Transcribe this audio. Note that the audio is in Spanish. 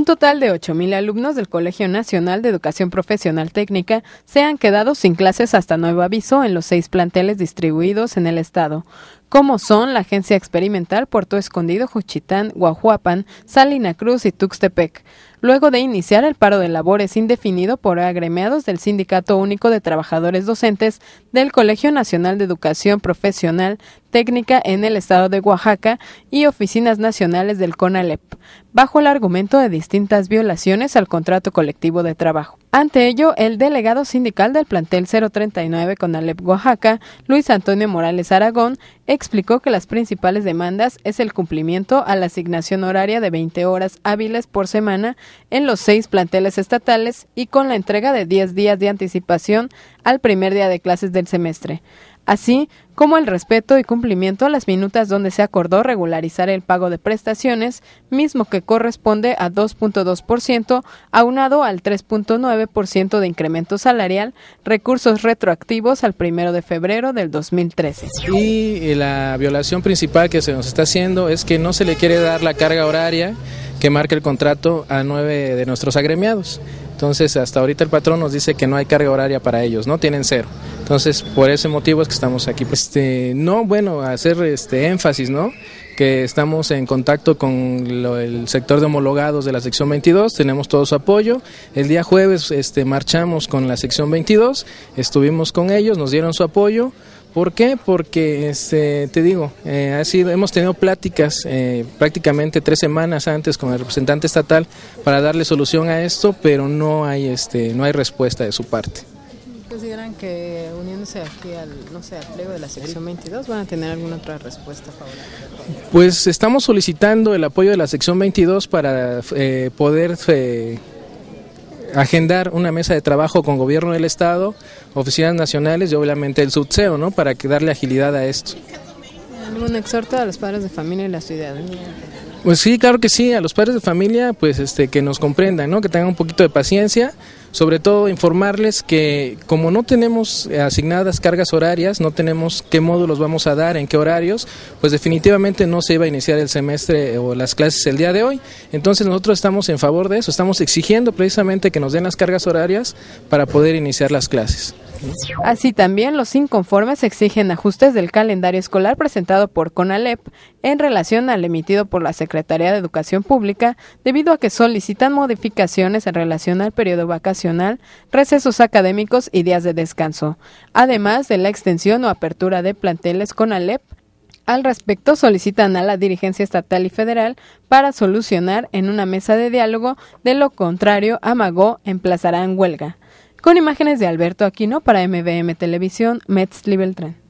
Un total de 8.000 alumnos del Colegio Nacional de Educación Profesional Técnica se han quedado sin clases hasta nuevo aviso en los seis planteles distribuidos en el estado como son la Agencia Experimental Puerto Escondido, Juchitán, Guajuapan, Salina Cruz y Tuxtepec, luego de iniciar el paro de labores indefinido por agremiados del Sindicato Único de Trabajadores Docentes del Colegio Nacional de Educación Profesional Técnica en el Estado de Oaxaca y oficinas nacionales del CONALEP, bajo el argumento de distintas violaciones al contrato colectivo de trabajo. Ante ello, el delegado sindical del plantel 039 con Alep Oaxaca, Luis Antonio Morales Aragón, explicó que las principales demandas es el cumplimiento a la asignación horaria de 20 horas hábiles por semana en los seis planteles estatales y con la entrega de 10 días de anticipación al primer día de clases del semestre. Así, como el respeto y cumplimiento a las minutas donde se acordó regularizar el pago de prestaciones, mismo que corresponde a 2.2%, aunado al 3.9% de incremento salarial, recursos retroactivos al primero de febrero del 2013. Y eh, la violación principal que se nos está haciendo es que no se le quiere dar la carga horaria que marca el contrato a nueve de nuestros agremiados. Entonces, hasta ahorita el patrón nos dice que no hay carga horaria para ellos, no tienen cero. Entonces, por ese motivo es que estamos aquí. Pues. Este, no, bueno, hacer este énfasis, ¿no? que estamos en contacto con el sector de homologados de la sección 22, tenemos todo su apoyo. El día jueves este, marchamos con la sección 22, estuvimos con ellos, nos dieron su apoyo. ¿Por qué? Porque, este, te digo, eh, hemos tenido pláticas eh, prácticamente tres semanas antes con el representante estatal para darle solución a esto, pero no no hay, este, no hay respuesta de su parte. ¿Consideran que uniéndose aquí al, no de la sección 22 van a tener alguna otra respuesta favorable? Pues estamos solicitando el apoyo de la sección 22 para eh, poder eh, agendar una mesa de trabajo con gobierno del estado, oficinas nacionales y obviamente el subseo, ¿no? Para que darle agilidad a esto. ¿Algún exhorto a los padres de familia y la ciudadanía? Pues sí, claro que sí, a los padres de familia, pues este, que nos comprendan, ¿no? que tengan un poquito de paciencia, sobre todo informarles que como no tenemos asignadas cargas horarias, no tenemos qué módulos vamos a dar, en qué horarios, pues definitivamente no se iba a iniciar el semestre o las clases el día de hoy. Entonces nosotros estamos en favor de eso, estamos exigiendo precisamente que nos den las cargas horarias para poder iniciar las clases. Así ah, también, los inconformes exigen ajustes del calendario escolar presentado por CONALEP en relación al emitido por la Secretaría de Educación Pública, debido a que solicitan modificaciones en relación al periodo vacacional, recesos académicos y días de descanso, además de la extensión o apertura de planteles CONALEP al respecto solicitan a la dirigencia estatal y federal para solucionar en una mesa de diálogo, de lo contrario, amagó, en huelga. Con imágenes de Alberto Aquino para MBM Televisión, Metz, Libeltrén.